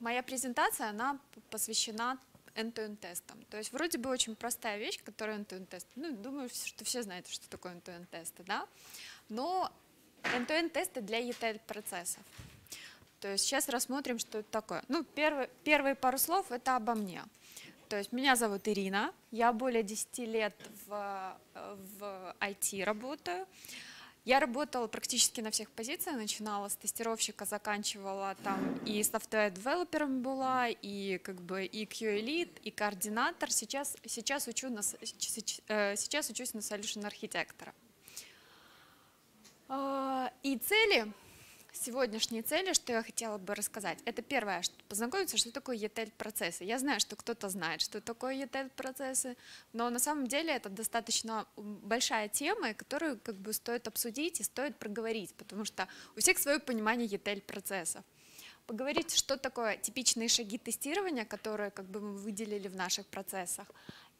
моя презентация, она посвящена end тестам То есть вроде бы очень простая вещь, которая end тест Ну, думаю, что все знают, что такое end тесты да? Но end тесты для ETL-процессов. То есть сейчас рассмотрим, что это такое. Ну, первый, первые пару слов – это обо мне. То есть меня зовут Ирина, я более 10 лет в, в IT работаю. Я работала практически на всех позициях, начинала с тестировщика, заканчивала там и софтвер-девелопером была, и как бы и QELIT, и координатор. Сейчас, сейчас, учу на, э, сейчас учусь на solution архитектора. А, и цели сегодняшние цели, что я хотела бы рассказать. Это первое, что познакомиться, что такое ETL процессы. Я знаю, что кто-то знает, что такое ETL процессы, но на самом деле это достаточно большая тема, которую как бы стоит обсудить и стоит проговорить, потому что у всех свое понимание ETL процессов. Поговорить, что такое типичные шаги тестирования, которые как бы мы выделили в наших процессах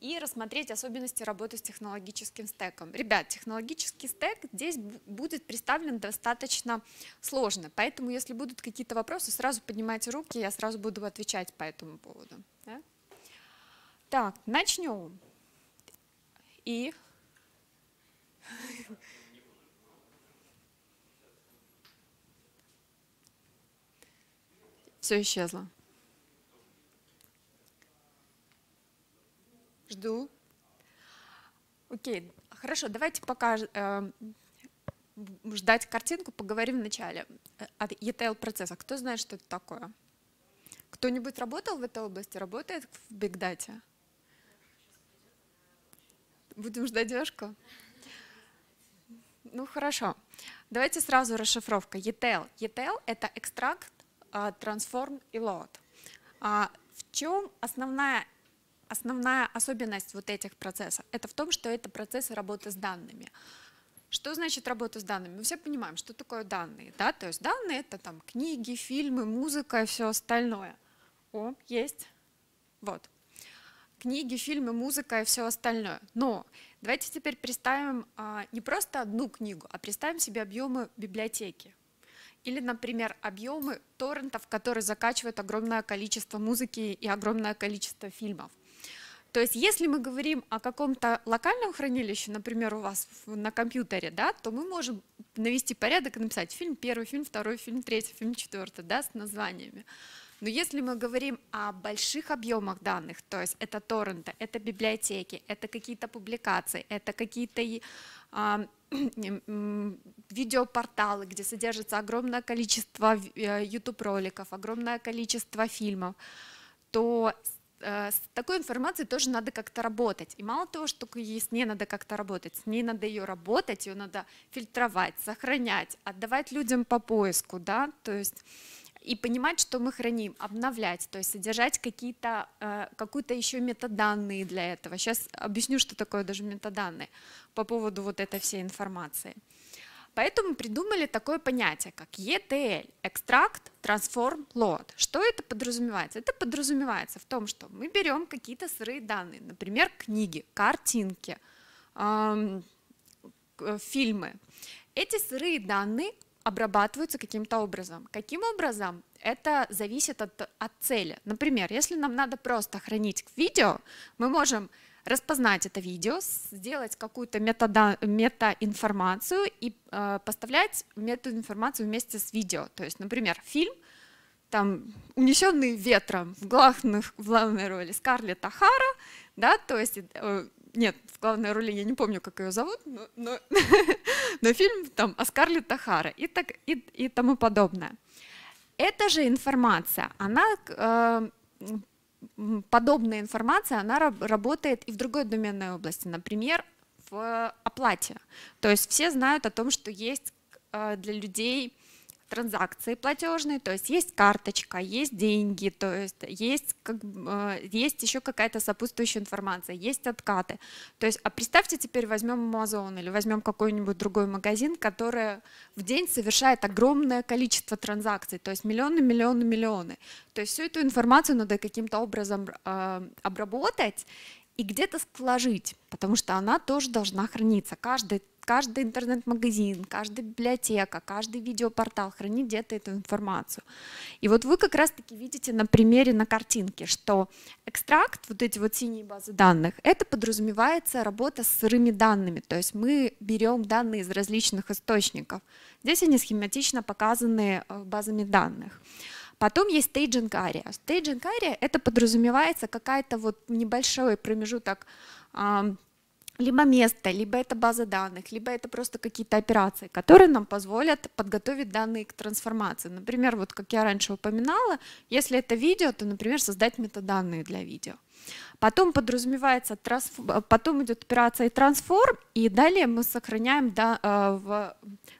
и рассмотреть особенности работы с технологическим стеком. Ребят, технологический стек здесь будет представлен достаточно сложно, поэтому если будут какие-то вопросы, сразу поднимайте руки, я сразу буду отвечать по этому поводу. Да? Так, начнем. И... Все исчезло. Жду. Окей, хорошо, давайте пока э, ждать картинку, поговорим вначале э, о ETL-процессах. Кто знает, что это такое? Кто-нибудь работал в этой области, работает в Big Data? Будем ждать девушку? Ну хорошо. Давайте сразу расшифровка. ETL. ETL — это extract, transform а, и load. А, в чем основная основная особенность вот этих процессов это в том, что это процессы работы с данными. Что значит работа с данными? Мы все понимаем, что такое данные. Да? То есть данные — это там книги, фильмы, музыка и все остальное. О, есть. Вот. Книги, фильмы, музыка и все остальное. Но давайте теперь представим а, не просто одну книгу, а представим себе объемы библиотеки. Или, например, объемы торрентов, которые закачивают огромное количество музыки и огромное количество фильмов. То есть, если мы говорим о каком-то локальном хранилище, например, у вас на компьютере, да, то мы можем навести порядок и написать фильм первый, фильм второй, фильм третий, фильм четвертый, да, с названиями. Но если мы говорим о больших объемах данных, то есть это торренты, это библиотеки, это какие-то публикации, это какие-то э, э, видеопорталы, где содержится огромное количество YouTube э, роликов, огромное количество фильмов, то Э, с такой информацией тоже надо как-то работать. И мало того, что есть, не надо как-то работать, с ней надо ее работать, ее надо фильтровать, сохранять, отдавать людям по поиску, да, то есть и понимать, что мы храним, обновлять, то есть содержать какие-то, э, какую-то еще метаданные для этого. Сейчас объясню, что такое даже метаданные по поводу вот этой всей информации. Поэтому придумали такое понятие, как ETL – Extract Transform Load. Что это подразумевается? Это подразумевается в том, что мы берем какие-то сырые данные, например, книги, картинки, эм, фильмы. Эти сырые данные обрабатываются каким-то образом. Каким образом? Это зависит от, от цели. Например, если нам надо просто хранить видео, мы можем распознать это видео, сделать какую-то метаинформацию и э, поставлять метаинформацию вместе с видео. То есть, например, фильм там «Унесенный ветром» в, главных, в главной роли Скарлетт Ахара, да, то есть, э, нет, в главной роли я не помню, как ее зовут, но, но, но фильм там о Скарлетт Ахара и, так, и, и тому подобное. Эта же информация, она э, подобная информация, она работает и в другой доменной области, например, в оплате. То есть все знают о том, что есть э, для людей транзакции платежные, то есть есть карточка, есть деньги, то есть есть, как, э, есть еще какая-то сопутствующая информация, есть откаты. То есть, а представьте теперь возьмем Amazon или возьмем какой-нибудь другой магазин, который в день совершает огромное количество транзакций, то есть миллионы, миллионы, миллионы. То есть всю эту информацию надо каким-то образом э, обработать и где-то сложить, потому что она тоже должна храниться. Каждый каждый интернет-магазин, каждая библиотека, каждый видеопортал хранит где-то эту информацию. И вот вы как раз-таки видите на примере, на картинке, что экстракт, вот эти вот синие базы данных, это подразумевается работа с сырыми данными, то есть мы берем данные из различных источников. Здесь они схематично показаны э, базами данных. Потом есть staging area. Staging area это подразумевается какая-то вот небольшой промежуток либо место, либо это база данных, либо это просто какие-то операции, которые нам позволят подготовить данные к трансформации. Например, вот как я раньше упоминала, если это видео, то, например, создать метаданные для видео. Потом подразумевается, потом идет операция и трансформ, и далее мы сохраняем э, в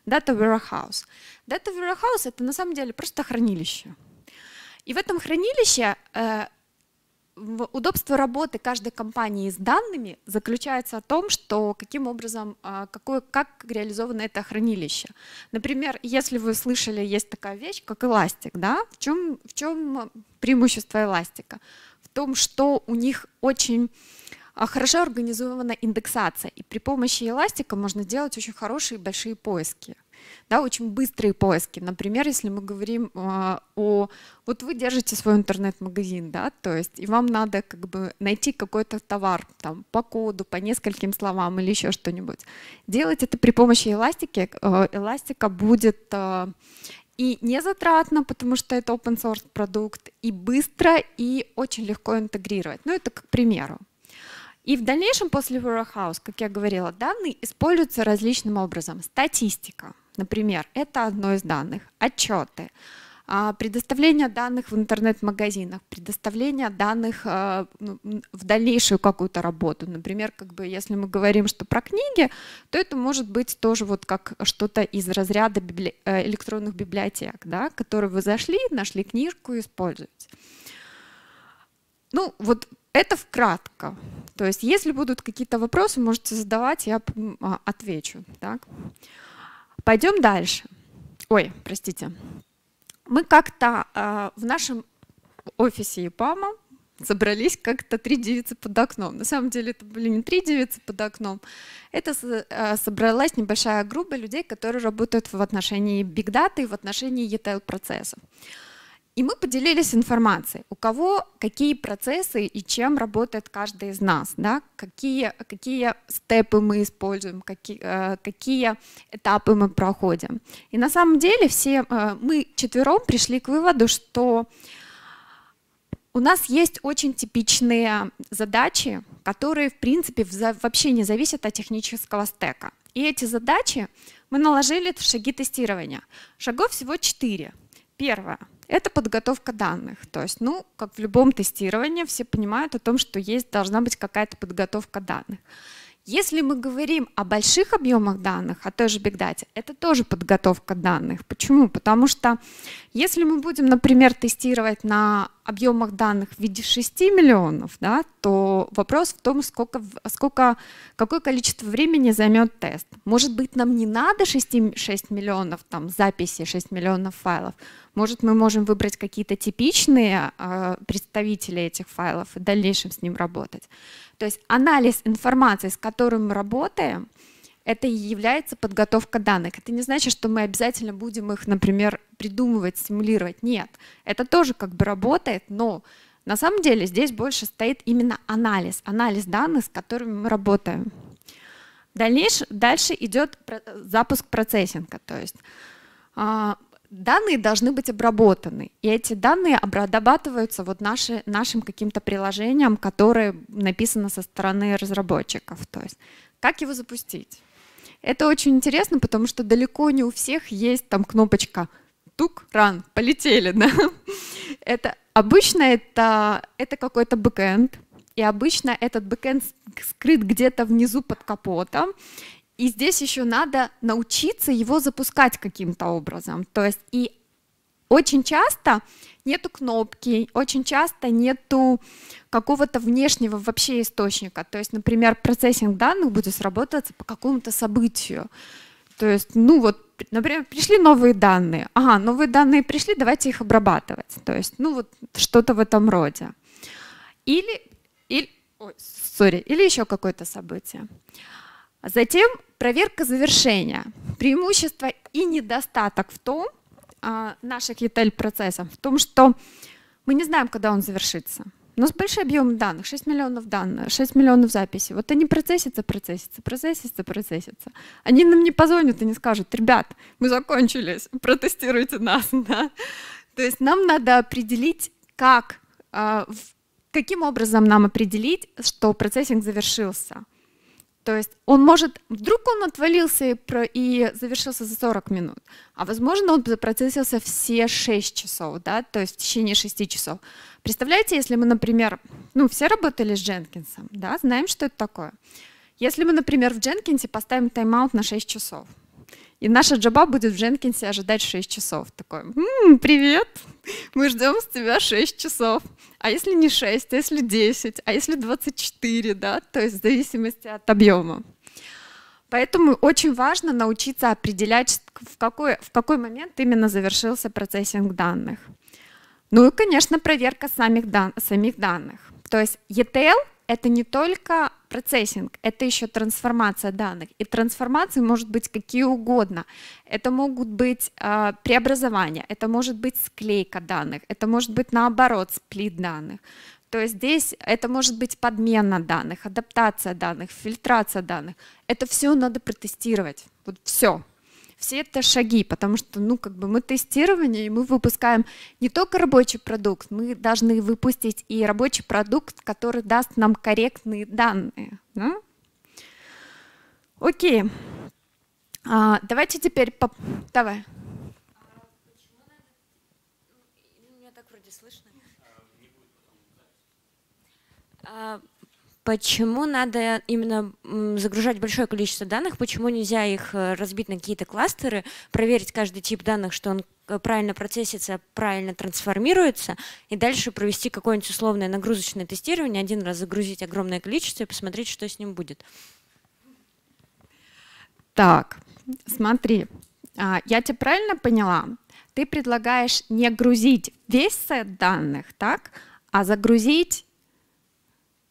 Data Warehouse. Data Warehouse — это на самом деле просто хранилище. И в этом хранилище э, удобство работы каждой компании с данными заключается в том, что каким образом, а, какое, как реализовано это хранилище. Например, если вы слышали, есть такая вещь, как эластик. Да? В, чем, в чем преимущество эластика? В том, что у них очень а, хорошо организована индексация, и при помощи эластика можно делать очень хорошие большие поиски да, очень быстрые поиски. Например, если мы говорим а, о... Вот вы держите свой интернет-магазин, да, то есть, и вам надо как бы найти какой-то товар там по коду, по нескольким словам или еще что-нибудь. Делать это при помощи эластики. Э, эластика будет э, и не затратно, потому что это open source продукт, и быстро, и очень легко интегрировать. Ну, это к примеру. И в дальнейшем после Warehouse, как я говорила, данные используются различным образом. Статистика. Например, это одно из данных. Отчеты. А, предоставление данных в интернет-магазинах, предоставление данных а, ну, в дальнейшую какую-то работу. Например, как бы, если мы говорим, что про книги, то это может быть тоже вот как что-то из разряда библи... Э, электронных библиотек, да, которые вы зашли, нашли книжку и используете. Ну, вот это вкратко. То есть, если будут какие-то вопросы, можете задавать, я а, отвечу. Так? Пойдем дальше. Ой, простите. Мы как-то э, в нашем офисе ЕПАМа собрались как-то три девицы под окном. На самом деле это были не три девицы под окном. Это а, собралась небольшая группа людей, которые работают в отношении бигдаты и в отношении ETL-процессов. И мы поделились информацией, у кого какие процессы и чем работает каждый из нас, да, какие, какие степы мы используем, какие, э, какие этапы мы проходим. И на самом деле все э, мы четвером пришли к выводу, что у нас есть очень типичные задачи, которые, в принципе, вообще не зависят от технического стека. И эти задачи мы наложили в шаги тестирования. Шагов всего четыре. Первое — это подготовка данных. То есть, ну, как в любом тестировании, все понимают о том, что есть, должна быть какая-то подготовка данных. Если мы говорим о больших объемах данных, о а той же Big Data, это тоже подготовка данных. Почему? Потому что если мы будем, например, тестировать на объемах данных в виде 6 миллионов, да, то вопрос в том, сколько, сколько, какое количество времени займет тест. Может быть, нам не надо 6, 6 миллионов там, записей, 6 миллионов файлов. Может, мы можем выбрать какие-то типичные э, представители этих файлов и в дальнейшем с ним работать. То есть анализ информации, с которым мы работаем – это и является подготовка данных. Это не значит, что мы обязательно будем их, например, придумывать, стимулировать. Нет, это тоже как бы работает, но на самом деле здесь больше стоит именно анализ, анализ данных, с которыми мы работаем. Дальнейш, дальше идет запуск процессинга, то есть а, данные должны быть обработаны. И эти данные обрабатываются вот наши, нашим каким-то приложением, которое написано со стороны разработчиков. То есть как его запустить? Это очень интересно, потому что далеко не у всех есть там кнопочка тук, ран, полетели, да. Это обычно это, это какой-то бэкэнд, и обычно этот бэкэнд скрыт где-то внизу под капотом, и здесь еще надо научиться его запускать каким-то образом. То есть и очень часто нету кнопки, очень часто нету какого-то внешнего вообще источника. То есть, например, процессинг данных будет срабатываться по какому-то событию. То есть, ну вот, например, пришли новые данные. Ага, новые данные пришли, давайте их обрабатывать. То есть, ну вот что-то в этом роде. Или, или, ой, sorry, или еще какое-то событие. Затем проверка завершения. Преимущество и недостаток в том, а, наших ETL-процессов в том, что мы не знаем, когда он завершится. У нас большой объем данных, 6 миллионов данных, 6 миллионов записей. Вот они процессятся, процессятся, процессятся, процессятся. Они нам не позвонят и не скажут, ребят, мы закончились, протестируйте нас. Да? То есть нам надо определить, как, а, каким образом нам определить, что процессинг завершился. То есть он может, вдруг он отвалился и, про, и завершился за 40 минут, а возможно он запроцессился все 6 часов, да, то есть в течение 6 часов. Представляете, если мы, например, ну все работали с Дженкинсом, да, знаем, что это такое. Если мы, например, в Дженкинсе поставим тайм-аут на 6 часов, и наша джаба будет в Дженкинсе ожидать 6 часов. Такой, м-м, привет, Мы ждем с тебя 6 часов. А если не 6, а если 10, а если 24, да, то есть в зависимости от объема. Поэтому очень важно научиться определять, в какой, в какой момент именно завершился процессинг данных. Ну и, конечно, проверка самих, дан, самих данных. То есть ETL это не только процессинг, это еще трансформация данных. И трансформации может быть какие угодно. Это могут быть э, преобразования, это может быть склейка данных, это может быть наоборот сплит данных. То есть здесь это может быть подмена данных, адаптация данных, фильтрация данных. Это все надо протестировать. Вот все все это шаги, потому что, ну, как бы мы тестирование, и мы выпускаем не только рабочий продукт, мы должны выпустить и рабочий продукт, который даст нам корректные данные. Да? Окей. А, давайте теперь... Поп... Давай. А, ну, ну, почему надо именно загружать большое количество данных, почему нельзя их э, разбить на какие-то кластеры, проверить каждый тип данных, что он э, правильно процессится, правильно трансформируется, и дальше провести какое-нибудь условное нагрузочное тестирование, один раз загрузить огромное количество и посмотреть, что с ним будет. Так, смотри, а, я тебя правильно поняла? Ты предлагаешь не грузить весь сет данных, так, а загрузить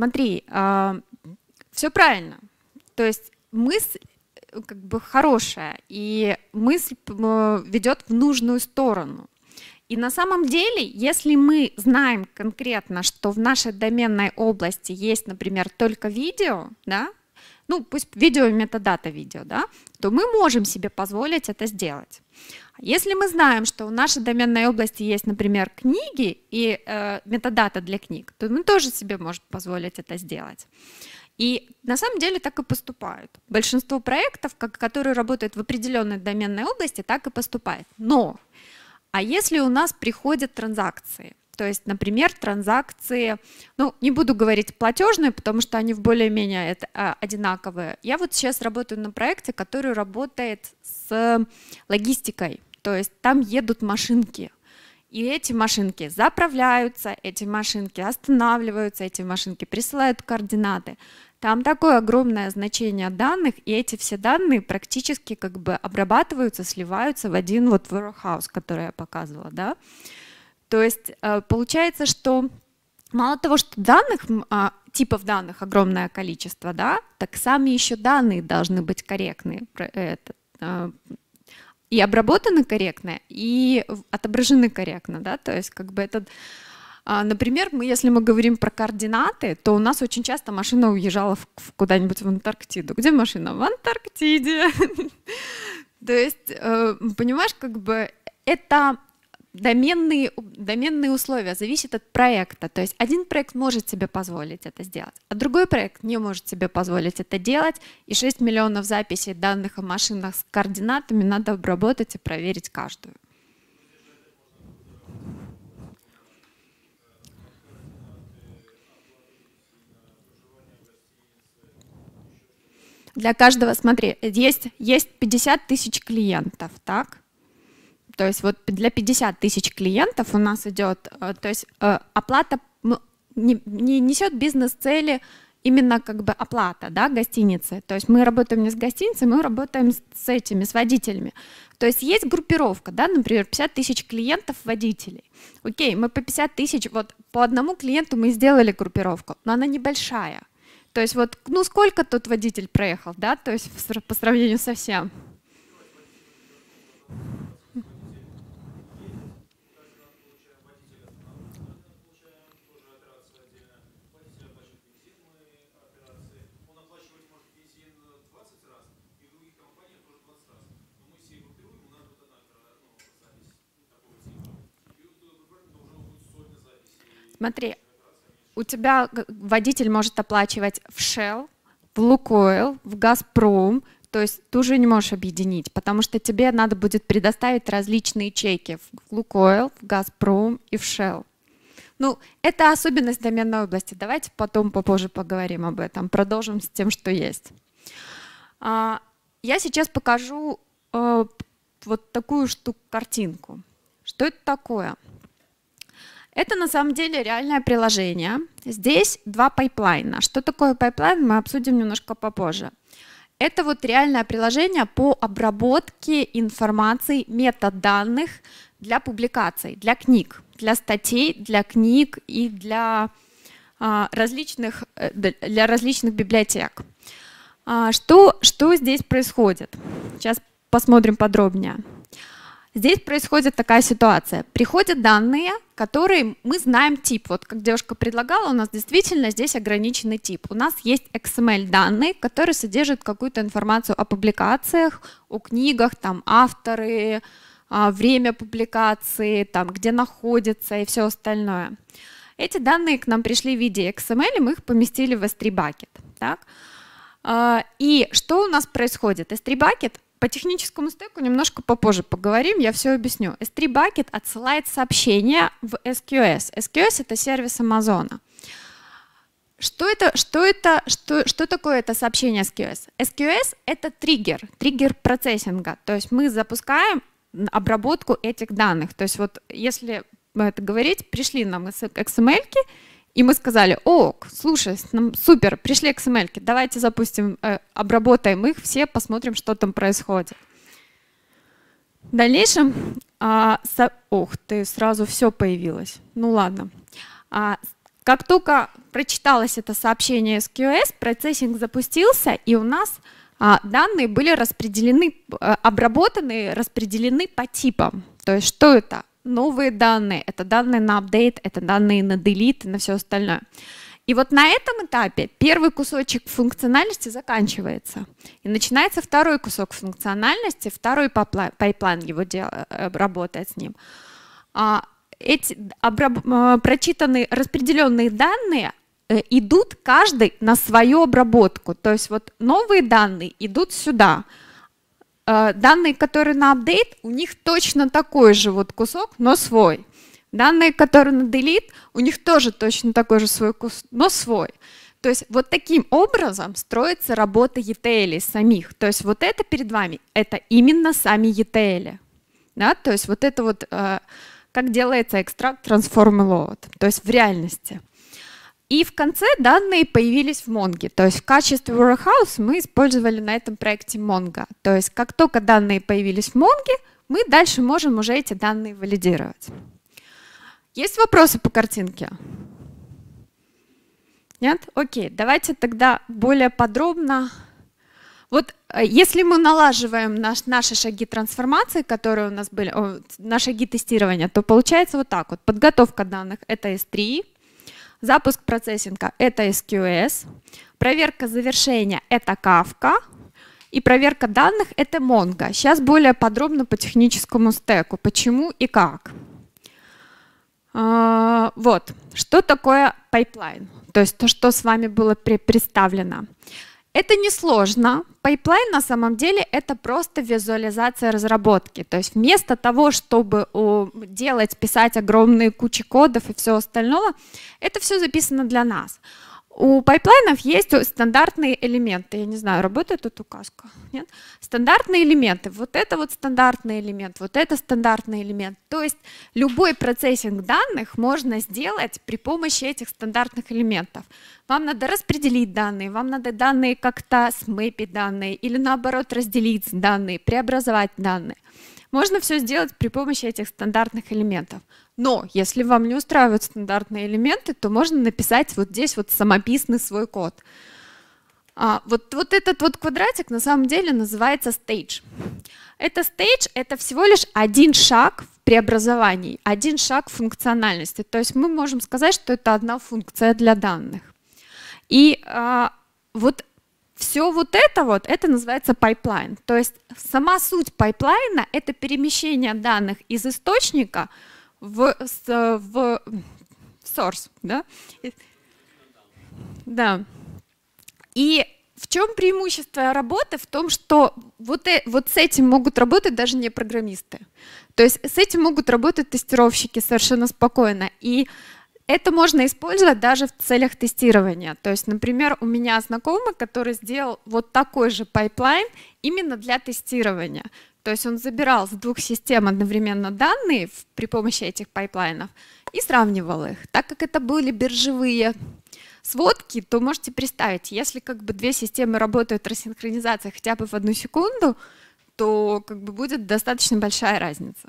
Смотри, э, а, все правильно. То есть мысль э, как бы хорошая, и мысль ведет в нужную сторону. И на самом деле, если мы знаем конкретно, что в нашей доменной области есть, например, только видео, да, ну пусть видео и метадата видео, да, то мы можем себе позволить это сделать. Если мы знаем, что у нашей доменной области есть, например, книги и э, метадата для книг, то мы тоже себе можем позволить это сделать. И на самом деле так и поступают. Большинство проектов, которые работают в определенной доменной области, так и поступает. Но, а если у нас приходят транзакции, то есть, например, транзакции, ну, не буду говорить платежные, потому что они в более-менее а, одинаковые. Я вот сейчас работаю на проекте, который работает с логистикой. То есть там едут машинки. И эти машинки заправляются, эти машинки останавливаются, эти машинки присылают координаты. Там такое огромное значение данных, и эти все данные практически как бы обрабатываются, сливаются в один вот warehouse, который я показывала, да. То есть э, получается, что мало того, что данных, а, типов данных огромное количество, да, так сами еще данные должны быть корректные, и обработаны корректно, и отображены корректно, да, то есть как бы этот а, Например, мы, если мы говорим про координаты, то у нас очень часто машина уезжала куда-нибудь в Антарктиду. Где машина? В Антарктиде. То есть, э, понимаешь, как бы это доменные, доменные условия зависят от проекта. То есть один проект может себе позволить это сделать, а другой проект не может себе позволить это делать. И 6 миллионов записей данных о машинах с координатами надо обработать и проверить каждую. Для каждого, смотри, есть, есть 50 тысяч клиентов, так? То есть вот для 50 тысяч клиентов у нас идет, э, то есть э, оплата не, несет бизнес-цели именно как бы оплата да, гостиницы. То есть мы работаем не с гостиницей, мы работаем с этими, с водителями. То есть есть группировка, да, например, 50 тысяч клиентов водителей. Окей, мы по 50 тысяч, вот по одному клиенту мы сделали группировку, но она небольшая. То есть вот, ну сколько тут водитель проехал, да, то есть по сравнению со всем. Смотри, у тебя водитель может оплачивать в Shell, в Лукойл, в Газпром, то есть ты уже не можешь объединить, потому что тебе надо будет предоставить различные чеки в Лукойл, в Газпром и в Shell. Ну, это особенность доменной области. Давайте потом попозже поговорим об этом. Продолжим с тем, что есть. А, я сейчас покажу э, вот такую штуку, картинку. Что это такое? Это на самом деле реальное приложение. Здесь два пайплайна. Что такое пайплайн, мы обсудим немножко попозже. Это вот реальное приложение по обработке информации, метаданных для публикаций, для книг, для статей, для книг и для а, различных, э, для различных библиотек. А, что, что здесь происходит? Сейчас посмотрим подробнее. Здесь происходит такая ситуация. Приходят данные, которые мы знаем тип. Вот как девушка предлагала, у нас действительно здесь ограниченный тип. У нас есть XML данные, которые содержат какую-то информацию о публикациях, о книгах, там авторы, а, время публикации, там, где находится и все остальное. Эти данные к нам пришли в виде XML, и мы их поместили в S3 Bucket. Так? А, и что у нас происходит? S3 Bucket по техническому стеку немножко попозже поговорим, я все объясню. S3 Bucket отсылает сообщение в SQS. SQS — это сервис Амазона. Что это, что это, что, что такое это сообщение SQS? SQS — это триггер, триггер процессинга. То есть мы запускаем обработку этих данных. То есть вот если это говорить, пришли нам XML-ки, и мы сказали, о, слушай, нам супер, пришли XML, давайте запустим, э, обработаем их все, посмотрим, что там происходит. В дальнейшем, а, со, ух ты, сразу все появилось. Ну ладно. А, как только прочиталось это сообщение с процессинг запустился, и у нас а, данные были распределены, э, обработаны, распределены по типам. То есть что это? новые данные, это данные на апдейт, это данные на delete и на все остальное. И вот на этом этапе первый кусочек функциональности заканчивается. И начинается второй кусок функциональности, второй пайплайн его э, работает с ним. А, эти э, прочитанные, распределенные данные э, идут каждый на свою обработку. То есть вот новые данные идут сюда – Э, данные, которые на апдейт, у них точно такой же вот кусок, но свой. Данные, которые на delete, у них тоже точно такой же свой кусок, но свой. То есть вот таким образом строится работа ETL самих. То есть вот это перед вами, это именно сами ETL. Да? То есть вот это вот, э, как делается экстракт transform load, то есть в реальности. И в конце данные появились в Монге. То есть в качестве warehouse мы использовали на этом проекте Mongo. То есть как только данные появились в Mongo, мы дальше можем уже эти данные валидировать. Есть вопросы по картинке? Нет? Окей, давайте тогда более подробно. Вот э, если мы налаживаем наш, наши шаги трансформации, которые у нас были, о, наши шаги тестирования, то получается вот так вот. Подготовка данных — это S3, Запуск процессинга – это SQS. Проверка завершения – это Kafka. И проверка данных – это Mongo. Сейчас более подробно по техническому стеку, почему и как. А, вот, что такое пайплайн, то есть то, что с вами было представлено. Это несложно. Пайплайн на самом деле это просто визуализация разработки. То есть вместо того, чтобы делать, писать огромные кучи кодов и все остального, это все записано для нас. У пайплайнов есть стандартные элементы. Я не знаю, работает тут указка? Нет? Стандартные элементы. Вот это вот стандартный элемент, вот это стандартный элемент. То есть любой процессинг данных можно сделать при помощи этих стандартных элементов. Вам надо распределить данные, вам надо данные как-то смэпить данные или наоборот разделить данные, преобразовать данные. Можно все сделать при помощи этих стандартных элементов. Но если вам не устраивают стандартные элементы, то можно написать вот здесь вот самописный свой код. А, вот, вот этот вот квадратик на самом деле называется stage. Это stage — это всего лишь один шаг в преобразовании, один шаг в функциональности. То есть мы можем сказать, что это одна функция для данных. И а, вот все вот это вот, это называется пайплайн. То есть сама суть пайплайна — это перемещение данных из источника — в, в, в source. Да? да. И в чем преимущество работы? В том, что вот, э, вот с этим могут работать даже не программисты. То есть с этим могут работать тестировщики совершенно спокойно. И это можно использовать даже в целях тестирования. То есть, например, у меня знакомый, который сделал вот такой же пайплайн именно для тестирования. То есть он забирал с двух систем одновременно данные при помощи этих пайплайнов и сравнивал их. Так как это были биржевые сводки, то можете представить, если как бы две системы работают рассинхронизация хотя бы в одну секунду, то как бы будет достаточно большая разница.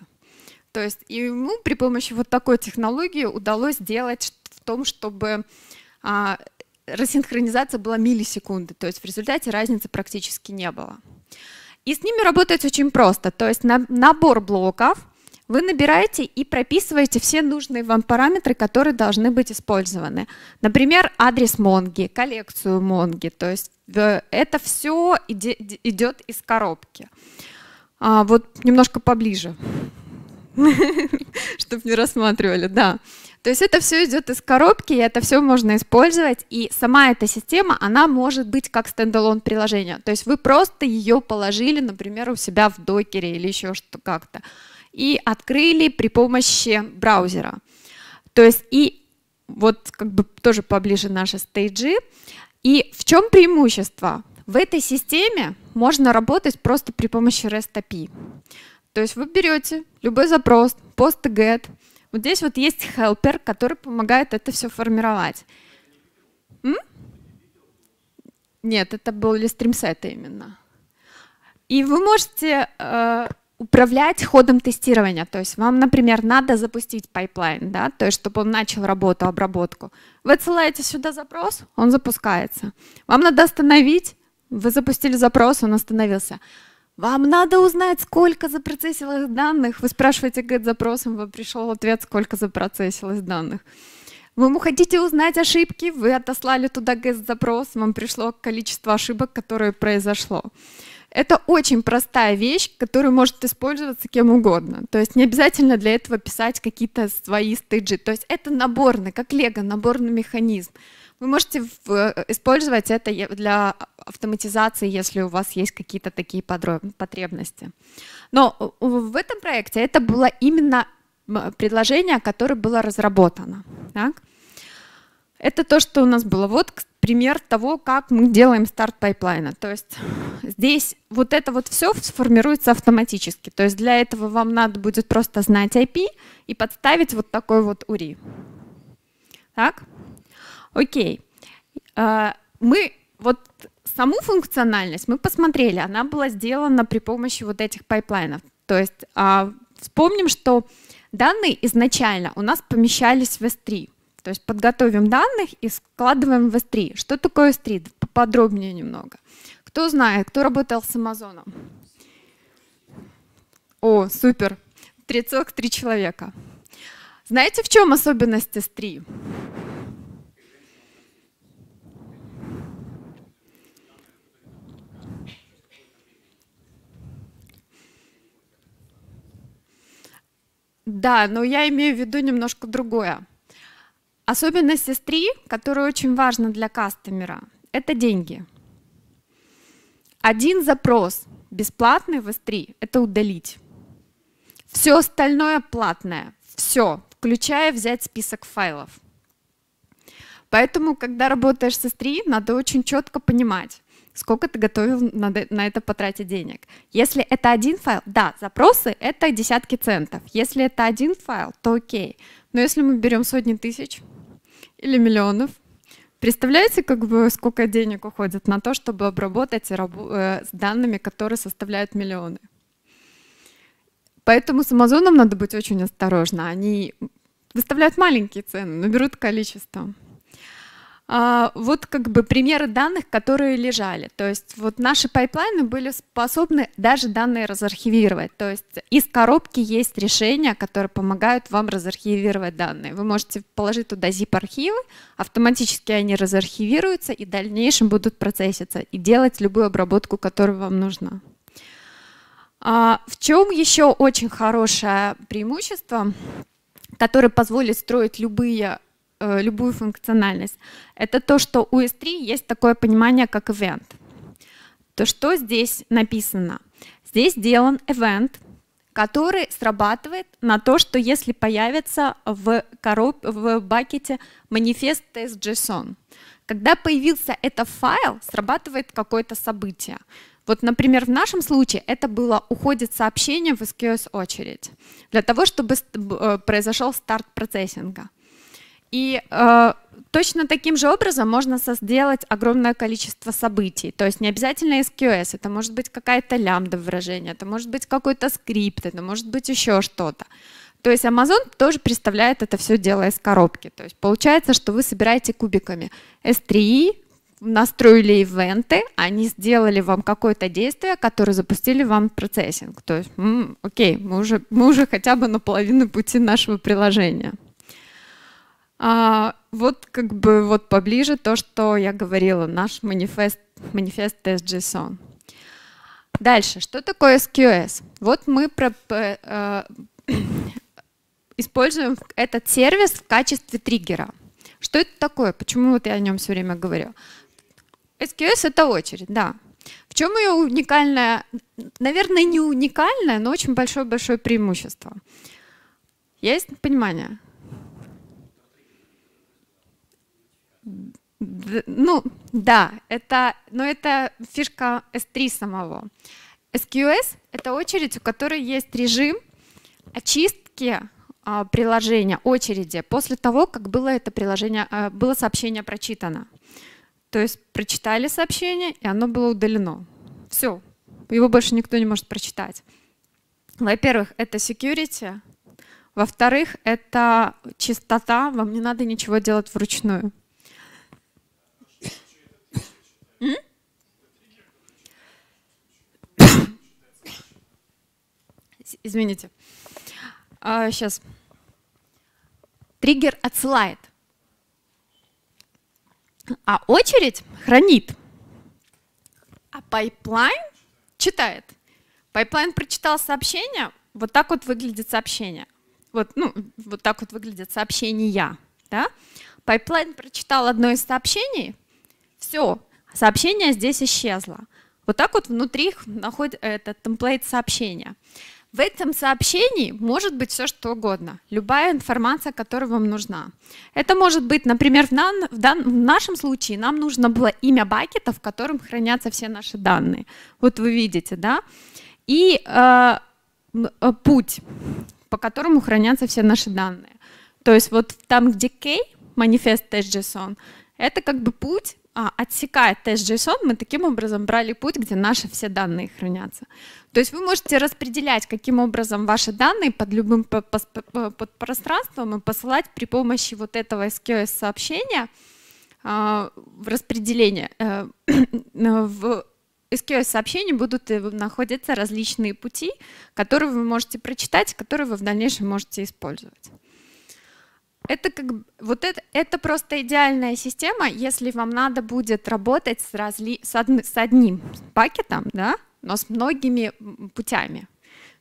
То есть ему при помощи вот такой технологии удалось сделать в том, чтобы а, рассинхронизация была миллисекунды, то есть в результате разницы практически не было. И с ними работать очень просто. То есть на, набор блоков вы набираете и прописываете все нужные вам параметры, которые должны быть использованы. Например, адрес Монги, коллекцию Монги. То есть э, это все идет из коробки. А, вот немножко поближе, чтобы не рассматривали, да. То есть это все идет из коробки, и это все можно использовать, и сама эта система, она может быть как стендалон приложение. То есть вы просто ее положили, например, у себя в докере или еще что как-то, и открыли при помощи браузера. То есть и вот как бы тоже поближе наши стейджи. И в чем преимущество? В этой системе можно работать просто при помощи REST API. То есть вы берете любой запрос, POST, GET. Вот здесь вот есть хелпер, который помогает это все формировать. М? Нет, это были стримсеты именно. И вы можете э, управлять ходом тестирования. То есть вам, например, надо запустить пайплайн, да, то есть чтобы он начал работу, обработку. Вы отсылаете сюда запрос, он запускается. Вам надо остановить, вы запустили запрос, он остановился. Вам надо узнать, сколько запроцессилось данных. Вы спрашиваете get запросом, вам пришел ответ, сколько запроцессилось данных. Вы хотите узнать ошибки, вы отослали туда get запрос, вам пришло количество ошибок, которые произошло. Это очень простая вещь, которая может использоваться кем угодно. То есть не обязательно для этого писать какие-то свои стыджи. То есть это наборный, как лего, наборный механизм. Вы можете э, использовать это для автоматизации, если у вас есть какие-то такие потребности. Но в этом проекте это было именно предложение, которое было разработано. Так? Это то, что у нас было. Вот пример того, как мы делаем старт пайплайна. То есть здесь вот это вот все сформируется автоматически. То есть для этого вам надо будет просто знать IP и подставить вот такой вот URI. Так? Окей. А, мы вот саму функциональность мы посмотрели, она была сделана при помощи вот этих пайплайнов. То есть а, вспомним, что данные изначально у нас помещались в S3. То есть подготовим данных и складываем в S3. Что такое S3? Подробнее немного. Кто знает, кто работал с Amazon? О, супер. 3,3 человека. Знаете, в чем особенность S3? Да, но я имею в виду немножко другое. Особенность S3, которая очень важна для кастомера, это деньги. Один запрос бесплатный в S3 – это удалить. Все остальное платное, все, включая взять список файлов. Поэтому, когда работаешь с S3, надо очень четко понимать, сколько ты готовил на, на это потратить денег. Если это один файл, да, запросы — это десятки центов. Если это один файл, то окей. Но если мы берем сотни тысяч или миллионов, представляете, как бы сколько денег уходит на то, чтобы обработать э, с данными, которые составляют миллионы? Поэтому с Амазоном надо быть очень осторожно. Они выставляют маленькие цены, но берут количество. А, вот как бы примеры данных, которые лежали. То есть вот наши пайплайны были способны даже данные разархивировать. То есть из коробки есть решения, которые помогают вам разархивировать данные. Вы можете положить туда zip-архивы, автоматически они разархивируются и в дальнейшем будут процесситься и делать любую обработку, которая вам нужна. А, в чем еще очень хорошее преимущество, которое позволит строить любые Э, любую функциональность. Это то, что у S3 есть такое понимание, как event. То, что здесь написано? Здесь сделан event, который срабатывает на то, что если появится в, короб... в бакете манифест test.json. Когда появился этот файл, срабатывает какое-то событие. Вот, например, в нашем случае это было уходит сообщение в SQS очередь для того, чтобы э, произошел старт процессинга. И э, точно таким же образом можно сделать огромное количество событий. То есть не обязательно SQS, это может быть какая-то лямбда выражение, это может быть какой-то скрипт, это может быть еще что-то. То есть Amazon тоже представляет это все дело из коробки. То есть получается, что вы собираете кубиками S3, настроили ивенты, они сделали вам какое-то действие, которое запустили вам процессинг. То есть, м-м, окей, мы уже, мы уже хотя бы на половину пути нашего приложения. А, вот как бы вот поближе то, что я говорила, наш манифест, манифест TestJSON. Дальше, что такое SQS? Вот мы про, э, используем этот сервис в качестве триггера. Что это такое? Почему вот я о нем все время говорю? SQS — это очередь, да. В чем ее уникальное, наверное, не уникальное, но очень большое-большое преимущество? Есть понимание? ну, да, это, но это фишка S3 самого. SQS — это очередь, у которой есть режим очистки а, приложения, очереди, после того, как было это приложение, а, было сообщение прочитано. То есть прочитали сообщение, и оно было удалено. Все, его больше никто не может прочитать. Во-первых, это security. Во-вторых, это чистота, вам не надо ничего делать вручную. Извините. А, сейчас. Триггер отсылает. А очередь хранит. А пайплайн читает. Пайплайн прочитал сообщение. Вот так вот выглядит сообщение. Вот, ну, вот так вот выглядит сообщение «я». Да? Пайплайн прочитал одно из сообщений. Все, сообщение здесь исчезло. Вот так вот внутри их находит э, этот темплейт сообщения. В этом сообщении может быть все что угодно, любая информация, которая вам нужна. Это может быть, например, в, дан, в, дан, в нашем случае нам нужно было имя бакета, в котором хранятся все наши данные. Вот вы видите, да? И э, э, путь, по которому хранятся все наши данные. То есть вот там, где K, манифест JSON, это как бы путь, а, отсекает тест JSON, мы таким образом брали путь, где наши все данные хранятся. То есть вы можете распределять, каким образом ваши данные под любым э, под пространством и посылать при помощи вот этого SQS-сообщения а, в распределение. Э, э, в SQS-сообщении будут находиться различные пути, которые вы можете прочитать, которые вы в дальнейшем можете использовать это как вот это, это просто идеальная система, если вам надо будет работать с, разли, с, од, с одним пакетом, да, но с многими путями.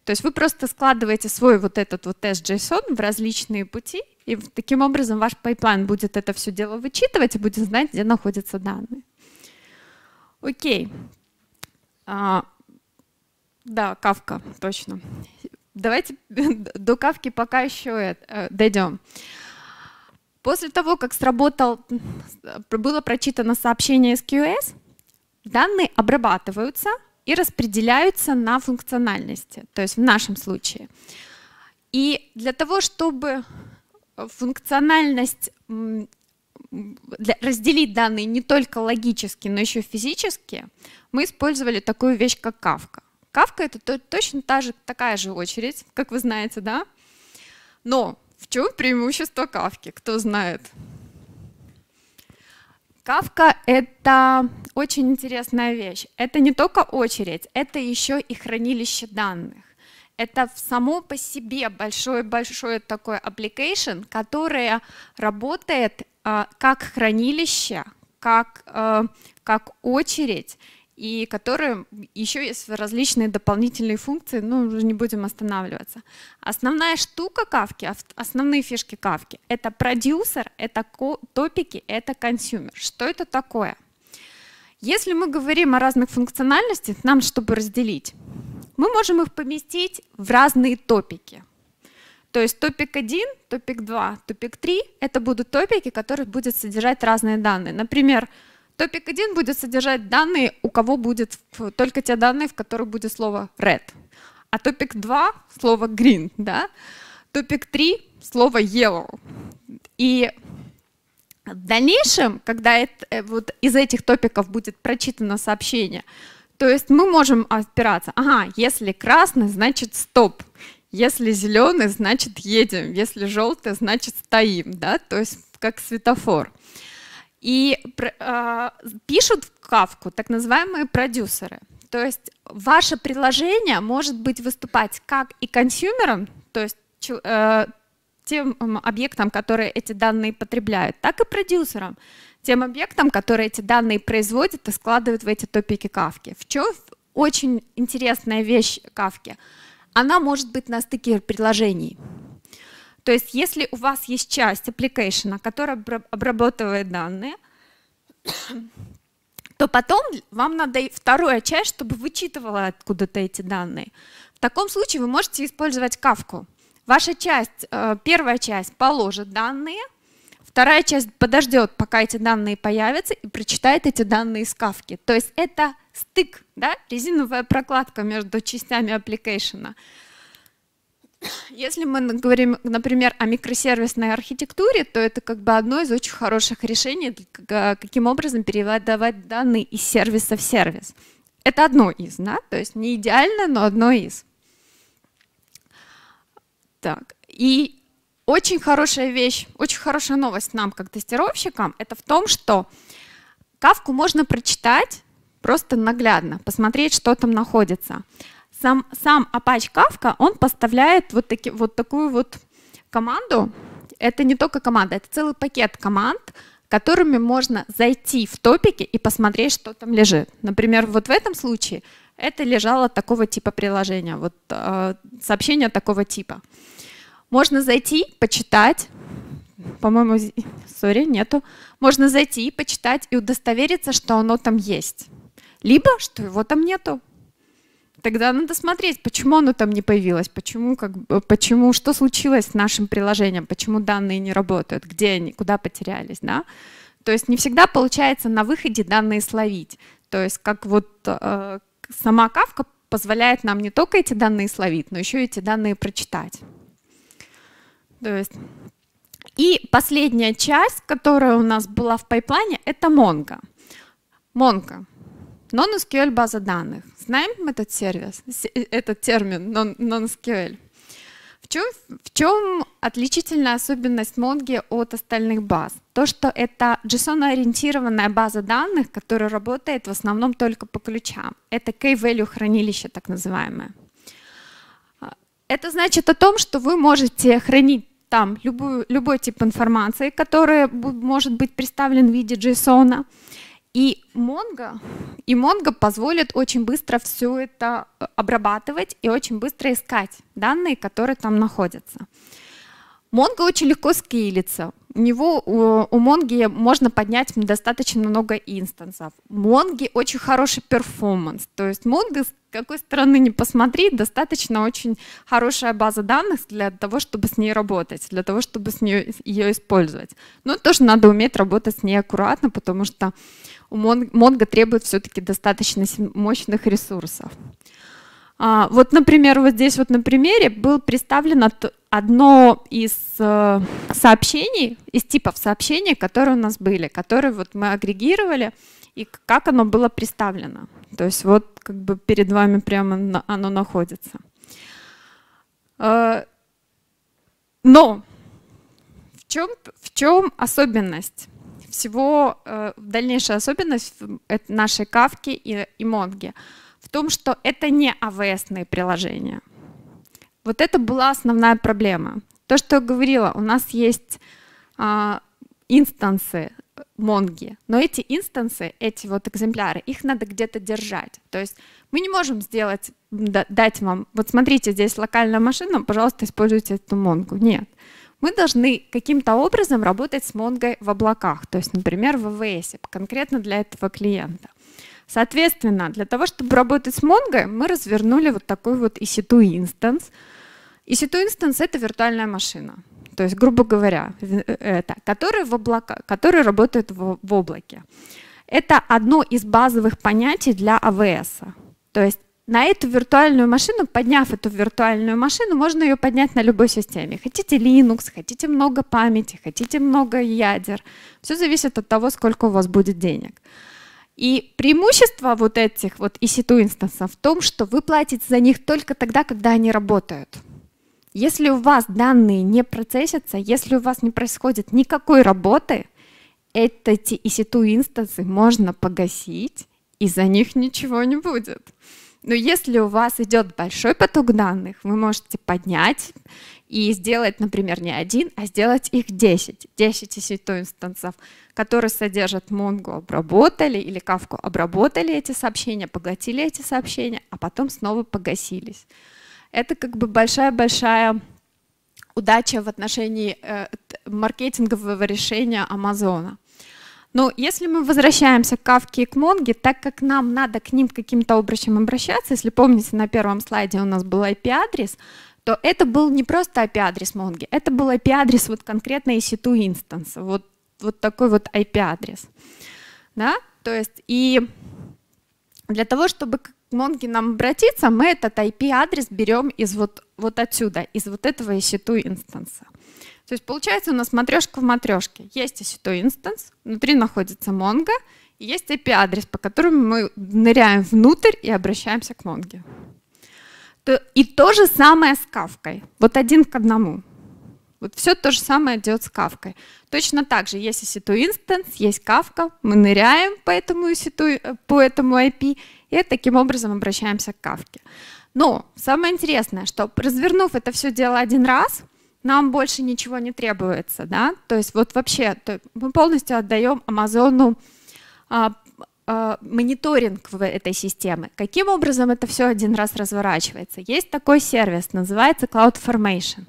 То есть вы просто складываете свой вот этот вот тест JSON в различные пути, и таким образом ваш пайплайн будет это все дело вычитывать и будет знать, где находятся данные. Окей. А, да, кавка, точно. Давайте до кавки пока еще э, дойдем. После того, как сработал, э, было прочитано сообщение SQS, данные обрабатываются и распределяются на функциональности, то есть в нашем случае. И для того, чтобы э, функциональность разделить данные не только логически, но еще физически, мы использовали такую вещь, как кавка. Кавка — это точно та же, такая же очередь, как вы знаете, да? Но в чем преимущество Кавки? Кто знает? Кавка — это очень интересная вещь. Это не только очередь, это еще и хранилище данных. Это само по себе большой-большой такой application, который работает э, как хранилище, как, э, как очередь и которые еще есть различные дополнительные функции, ну, уже не будем останавливаться. Основная штука кавки, основные фишки кавки – это продюсер, это топики, это консюмер. Что это такое? Если мы говорим о разных функциональностях, нам, чтобы разделить, мы можем их поместить в разные топики. То есть топик 1, топик 2, топик 3 – это будут топики, которые будут содержать разные данные. Например, Топик 1 будет содержать данные, у кого будет только те данные, в которых будет слово red. А топик 2 — слово green. Да? Топик 3 — слово yellow. И в дальнейшем, когда это, э, вот из этих топиков будет прочитано сообщение, то есть мы можем опираться, ага, если красный, значит стоп, если зеленый, значит едем, если желтый, значит стоим, да, то есть как светофор. И э, пишут в кавку так называемые продюсеры. То есть ваше предложение может быть выступать как и консюмером, то есть э, тем объектам, которые эти данные потребляют, так и продюсером, тем объектам, которые эти данные производят и складывают в эти топики кавки. В чем очень интересная вещь кавки? Она может быть на стыке предложений. То есть если у вас есть часть application, которая обрабатывает данные, то потом вам надо вторая часть, чтобы вычитывала откуда-то эти данные. В таком случае вы можете использовать кавку. Ваша часть, э, первая часть положит данные, вторая часть подождет, пока эти данные появятся, и прочитает эти данные из кавки. То есть это стык, да, резиновая прокладка между частями аппликейшена. application. Если мы говорим, например, о микросервисной архитектуре, то это как бы одно из очень хороших решений, а, каким образом передавать данные из сервиса в сервис. Это одно из, да? то есть не идеально, но одно из. Так, и очень хорошая вещь, очень хорошая новость нам, как тестировщикам, это в том, что кавку можно прочитать просто наглядно, посмотреть, что там находится сам, сам Apache Kafka, он поставляет вот, таки, вот такую вот команду. Это не только команда, это целый пакет команд, которыми можно зайти в топики и посмотреть, что там лежит. Например, вот в этом случае это лежало такого типа приложения, вот э, сообщение такого типа. Можно зайти, почитать, по-моему, сори, нету. Можно зайти, почитать и удостовериться, что оно там есть. Либо, что его там нету. Тогда надо смотреть, почему оно там не появилось, почему, как, почему, что случилось с нашим приложением, почему данные не работают, где они, куда потерялись, да. То есть не всегда получается на выходе данные словить. То есть как вот э, сама кавка позволяет нам не только эти данные словить, но еще эти данные прочитать. То есть... И последняя часть, которая у нас была в пайплайне, это Монго. Монго. Non-SQL база данных. Знаем этот сервис, э, этот термин non-SQL? В чем, в чем отличительная особенность Монги от остальных баз? То, что это JSON-ориентированная база данных, которая работает в основном только по ключам. Это key-value хранилище, так называемое. А, это значит о том, что вы можете хранить там любую, любой тип информации, который может быть представлен в виде JSON. -а и Mongo, и Mongo позволит очень быстро все это э, обрабатывать и очень быстро искать данные, которые там находятся. Mongo очень легко скейлится у него у, у Монги можно поднять достаточно много инстансов. Монги очень хороший перформанс. То есть Монги, с какой стороны не посмотри, достаточно очень хорошая база данных для того, чтобы с ней работать, для того, чтобы с нее ее использовать. Но тоже надо уметь работать с ней аккуратно, потому что у Монго, требует все-таки достаточно мощных ресурсов. А, вот, например, вот здесь вот на примере был представлен одно из э, сообщений, из типов сообщений, которые у нас были, которые вот мы агрегировали, и как оно было представлено. То есть вот как бы перед вами прямо оно находится. Э, но в чем, в чем особенность? Всего э, дальнейшая особенность нашей кавки и, и Монги в том, что это не АВСные приложения – вот это была основная проблема. То, что я говорила, у нас есть а, инстансы Монги, но эти инстансы, эти вот экземпляры, их надо где-то держать. То есть мы не можем сделать, дать вам, вот смотрите, здесь локальная машина, пожалуйста, используйте эту Монгу. Нет. Мы должны каким-то образом работать с Монгой в облаках, то есть, например, в AWS, конкретно для этого клиента. Соответственно, для того, чтобы работать с Mongo, мы развернули вот такой вот EC2 инстанс. EC2 инстанс — это виртуальная машина, то есть, грубо говоря, э, это, который, в облака, который работает в, в облаке. Это одно из базовых понятий для AWS. А то есть на эту виртуальную машину, подняв эту виртуальную машину, можно ее поднять на любой системе. Хотите Linux, хотите много памяти, хотите много ядер. Все зависит от того, сколько у вас будет денег. И преимущество вот этих вот EC2 инстансов в том, что вы платите за них только тогда, когда они работают. Если у вас данные не процессятся, если у вас не происходит никакой работы, эти EC2 инстансы можно погасить, и за них ничего не будет. Но если у вас идет большой поток данных, вы можете поднять и сделать, например, не один, а сделать их 10, 10 EC2 инстансов, которые содержат Mongo, обработали или Kafka, обработали эти сообщения, поглотили эти сообщения, а потом снова погасились. Это как бы большая-большая удача в отношении э, маркетингового решения Амазона. Но если мы возвращаемся к Кавке и к Монге, так как нам надо к ним каким-то образом обращаться, если помните, на первом слайде у нас был IP-адрес, то это был не просто IP-адрес Монги, это был IP-адрес вот конкретно EC2 инстанса, вот, вот такой вот IP-адрес. Да? То есть и для того, чтобы к Монги нам обратиться, мы этот IP-адрес берем из вот, вот отсюда, из вот этого EC2 инстанса. То есть получается у нас матрешка в матрешке. Есть EC2 инстанс, внутри находится Монго, есть IP-адрес, по которому мы ныряем внутрь и обращаемся к Монге. То, и то же самое с кавкой. Вот один к одному. Вот все то же самое идет с кавкой. Точно так же есть EC2 есть кавка, мы ныряем по этому, ec э, по этому IP и таким образом обращаемся к кавке. Но самое интересное, что развернув это все дело один раз, нам больше ничего не требуется, да, то есть вот вообще то мы полностью отдаем Амазону а, э, мониторинг в этой системы. Каким образом это все один раз разворачивается? Есть такой сервис, называется Cloud Formation.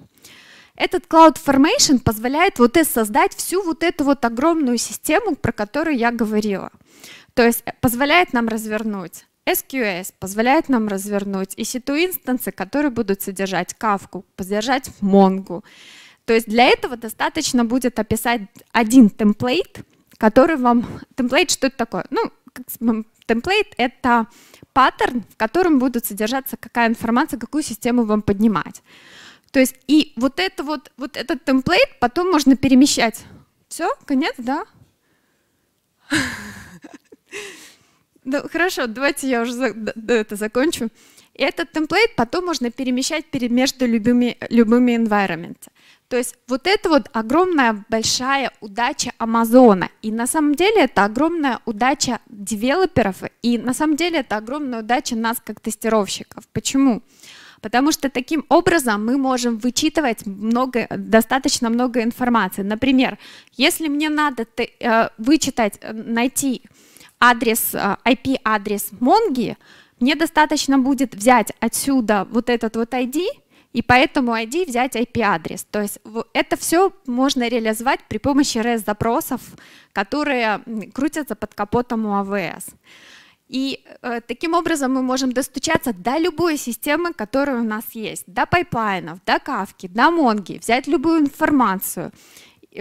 Этот Cloud Formation позволяет вот и создать всю вот эту вот огромную систему, про которую я говорила. То есть э, позволяет нам развернуть SQS позволяет нам развернуть и ситу инстансы, которые будут содержать Kafka, содержать Mongo. То есть для этого достаточно будет описать один темплейт, который вам... Темплейт что это такое? Ну, темплейт — это паттерн, в котором будут содержаться какая информация, какую систему вам поднимать. То есть и вот, это вот, вот этот темплейт потом можно перемещать. Все, конец, да? Ну, хорошо, давайте я уже это закончу. И этот темплейт потом можно перемещать перед между любыми, любыми environment. То есть вот это вот огромная большая удача Амазона. И на самом деле это огромная удача девелоперов, и на самом деле это огромная удача нас как тестировщиков. Почему? Потому что таким образом мы можем вычитывать много, достаточно много информации. Например, если мне надо э, вычитать, э, найти адрес, э, IP-адрес Монги, мне достаточно будет взять отсюда вот этот вот ID и поэтому ID взять IP-адрес. То есть это все можно реализовать при помощи REST-запросов, которые крутятся под капотом у AWS. А и э, таким образом мы можем достучаться до любой системы, которая у нас есть, до пайплайнов, до кавки, до монги, взять любую информацию,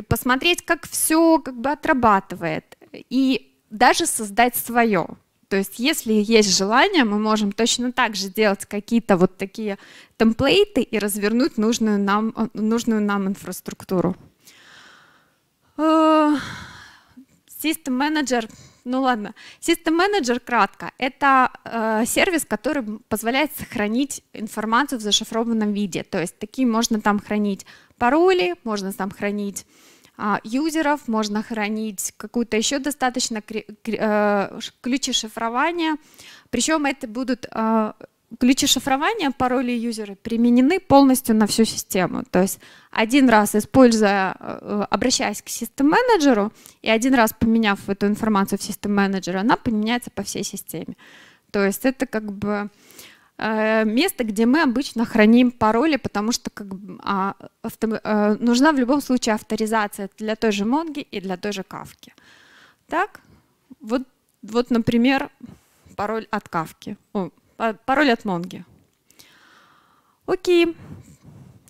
посмотреть, как все как бы отрабатывает, и даже создать свое. То есть если есть желание, мы можем точно так же делать какие-то вот такие темплейты и развернуть нужную нам, э, нужную нам инфраструктуру. Э, system менеджер ну ладно. System Manager кратко. Это э, сервис, который позволяет сохранить информацию в зашифрованном виде. То есть такие можно там хранить пароли, можно там хранить а, юзеров, можно хранить какую-то еще достаточно э, ключи шифрования. Причем это будут э, ключи шифрования, пароли юзера применены полностью на всю систему. То есть один раз используя, э, обращаясь к систем-менеджеру, и один раз поменяв эту информацию в систем менеджере, она поменяется по всей системе. То есть это как бы Э, место, где мы обычно храним пароли, потому что как, а, авто, а, нужна в любом случае авторизация для той же Монги и для той же Кавки. Так, вот, вот например, пароль от Кавки, о, пароль от Монги. Окей,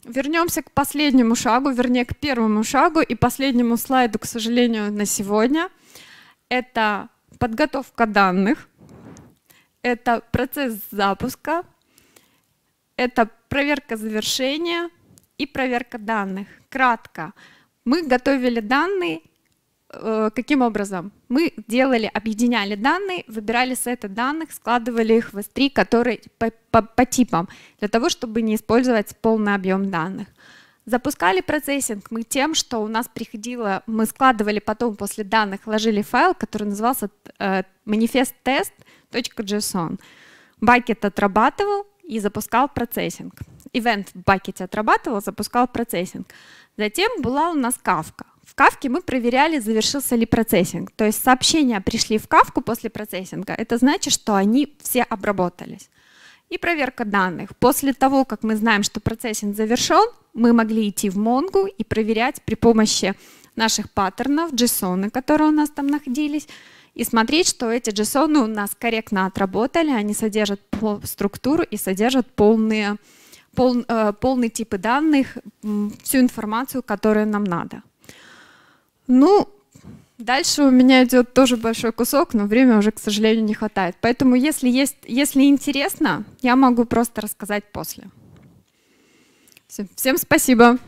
вернемся к последнему шагу, вернее, к первому шагу и последнему слайду, к сожалению, на сегодня. Это подготовка данных это процесс запуска, это проверка завершения и проверка данных. Кратко, мы готовили данные э, каким образом? Мы делали, объединяли данные, выбирали сеты данных, складывали их в S3, которые по, по, по типам, для того, чтобы не использовать полный объем данных. Запускали процессинг мы тем, что у нас приходило, мы складывали потом после данных, ложили файл, который назывался э, манифест-тест, э, bucket.json. бакет отрабатывал и запускал процессинг. Event в бакете отрабатывал, запускал процессинг. Затем была у нас кавка. В кавке мы проверяли, завершился ли процессинг. То есть сообщения пришли в кавку после процессинга. Это значит, что они все обработались. И проверка данных. После того, как мы знаем, что процессинг завершен, мы могли идти в Монгу и проверять при помощи наших паттернов, JSON, которые у нас там находились, и смотреть, что эти JSON у нас корректно отработали, они содержат структуру и содержат полные, пол, э, полный типы данных, всю информацию, которую нам надо. Ну, Дальше у меня идет тоже большой кусок, но времени уже, к сожалению, не хватает. Поэтому, если, есть, если интересно, я могу просто рассказать после. Всем спасибо.